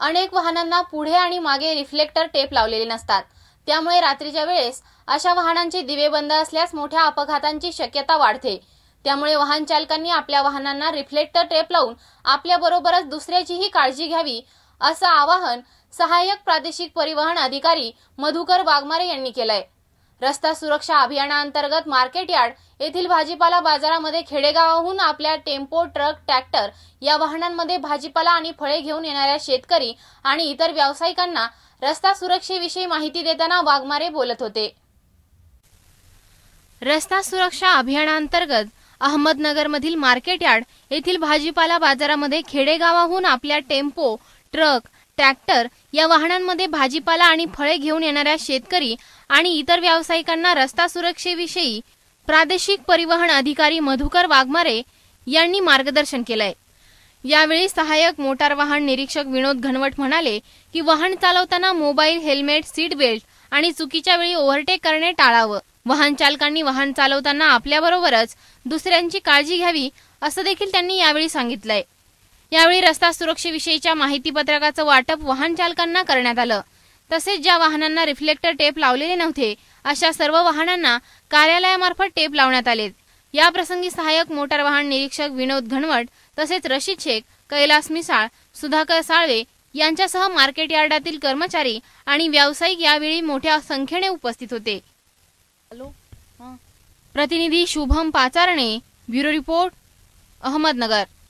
अनेक वाहनांना पुढे आणि मागे रिफ्लेक्टर टेप लावलेले नसतात त्यामुळे रात्रीच्या वेळेस अशा वाहनांचे दिवे बंद असल्यास मोठ्या अपघातांची शक्यता वाढते त्यामुळे वाहन चालकांनी आपल्या वाहनांना रिफ्लेक्टर टेप लावून आपल्याबरोबरच दुसऱ्याचीही काळजी घ्यावी असं आवाहन सहाय्यक प्रादेशिक परिवहन अधिकारी मधुकर वाघमारे यांनी केलंय रस्ता सुरक्षा अभियानाअंतर्गत मार्केट यार्ड येथील भाजीपाला बाजारामध्ये खेडेगावाहून आपल्या टेम्पो ट्रक ट्रॅक्टर या वाहनांमध्ये भाजीपाला आणि फळे घेऊन येणाऱ्या शेतकरी आणि इतर व्यावसायिकांना रस्ता सुरक्षेविषयी माहिती देताना वाघमारे बोलत होते रस्ता सुरक्षा अभियानाअंतर्गत अहमदनगरमधील मार्केट यार्ड येथील भाजीपाला बाजारामध्ये खेडेगावाहून आपल्या टेम्पो ट्रक ट्रॅक्टर या वाहनांमध्ये भाजीपाला आणि फळे घेऊन येणाऱ्या शेतकरी आणि इतर व्यावसायिकांना रस्ता सुरक्षेविषयी प्रादेशिक परिवहन अधिकारी मधुकर वाघमारे यांनी मार्गदर्शन केलंय यावेळी सहाय्यक मोटार वाहन निरीक्षक विनोद घनवट म्हणाले की वाहन चालवताना मोबाईल हेल्मेट सीट बेल्ट आणि चुकीच्या वेळी ओव्हरटेक करणे टाळावं वाहन चालकांनी वाहन चालवताना आपल्याबरोबरच दुसऱ्यांची काळजी घ्यावी असं देखील त्यांनी यावेळी सांगितलंय यावेळी रस्ता सुरक्षेविषयीच्या माहिती पत्रकाचं वाटप वाहन चालकांना करण्यात आलं तसेच ज्या वाहनांना रिफ्लेक्टर टेप लावलेले नव्हते अशा सर्व वाहनांना कार्यालयामार्फत टेप लावण्यात आलेत या प्रसंगी सहाय्यक मोटार वाहन निरीक्षक विनोद घनवट तसेच रशीद शेख कैलास मिसाळ सुधाकर साळवे यांच्यासह मार्केट यार्डातील कर्मचारी आणि व्यावसायिक यावेळी मोठ्या संख्येने उपस्थित होते प्रतिनिधी शुभम पाचारणे ब्युरो रिपोर्ट अहमदनगर